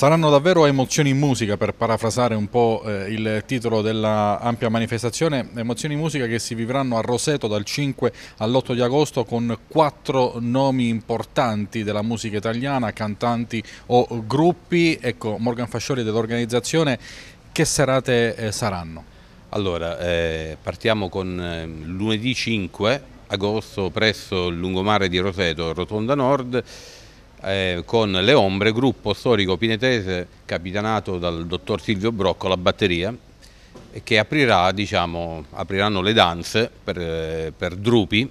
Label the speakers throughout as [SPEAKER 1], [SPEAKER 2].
[SPEAKER 1] Saranno davvero emozioni in musica, per parafrasare un po' eh, il titolo dell'ampia manifestazione, emozioni in musica che si vivranno a Roseto dal 5 all'8 di agosto con quattro nomi importanti della musica italiana, cantanti o gruppi. Ecco, Morgan Fascioli dell'organizzazione, che serate eh, saranno?
[SPEAKER 2] Allora, eh, partiamo con eh, lunedì 5 agosto presso il lungomare di Roseto, Rotonda Nord, eh, con Le Ombre, gruppo storico pinetese capitanato dal dottor Silvio Brocco la batteria che aprirà, diciamo, apriranno le danze per, eh, per, Drupi,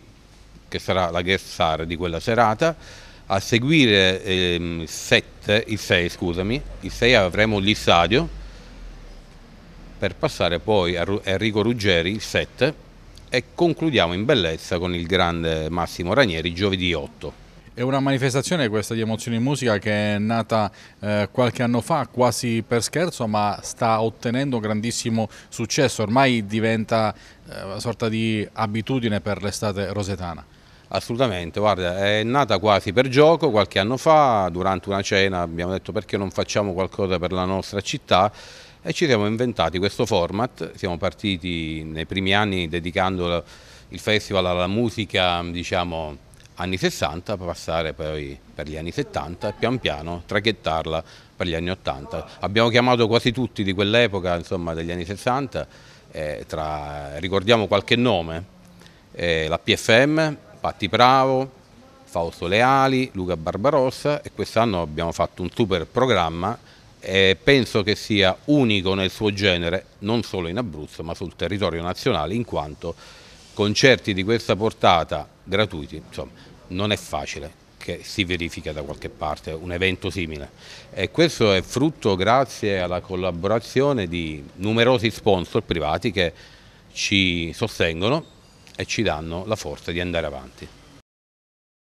[SPEAKER 2] che sarà la guest star di quella serata. A seguire eh, sette, il 6, scusami, il 6 avremo l'Issadio, per passare poi a Enrico Ruggeri, il 7, e concludiamo in bellezza con il grande Massimo Ranieri, giovedì 8.
[SPEAKER 1] È una manifestazione questa di Emozioni in Musica che è nata eh, qualche anno fa quasi per scherzo ma sta ottenendo grandissimo successo, ormai diventa eh, una sorta di abitudine per l'estate rosetana.
[SPEAKER 2] Assolutamente, guarda, è nata quasi per gioco qualche anno fa, durante una cena abbiamo detto perché non facciamo qualcosa per la nostra città e ci siamo inventati questo format, siamo partiti nei primi anni dedicando il festival alla musica, diciamo, anni 60, passare poi per gli anni 70 e pian piano traghettarla per gli anni 80. Abbiamo chiamato quasi tutti di quell'epoca, insomma degli anni 60, eh, tra, ricordiamo qualche nome, eh, la PFM, Patti Bravo, Fausto Leali, Luca Barbarossa e quest'anno abbiamo fatto un super programma e penso che sia unico nel suo genere, non solo in Abruzzo ma sul territorio nazionale in quanto concerti di questa portata gratuiti, insomma, non è facile che si verifica da qualche parte un evento simile e questo è frutto grazie alla collaborazione di numerosi sponsor privati
[SPEAKER 1] che ci sostengono e ci danno la forza di andare avanti.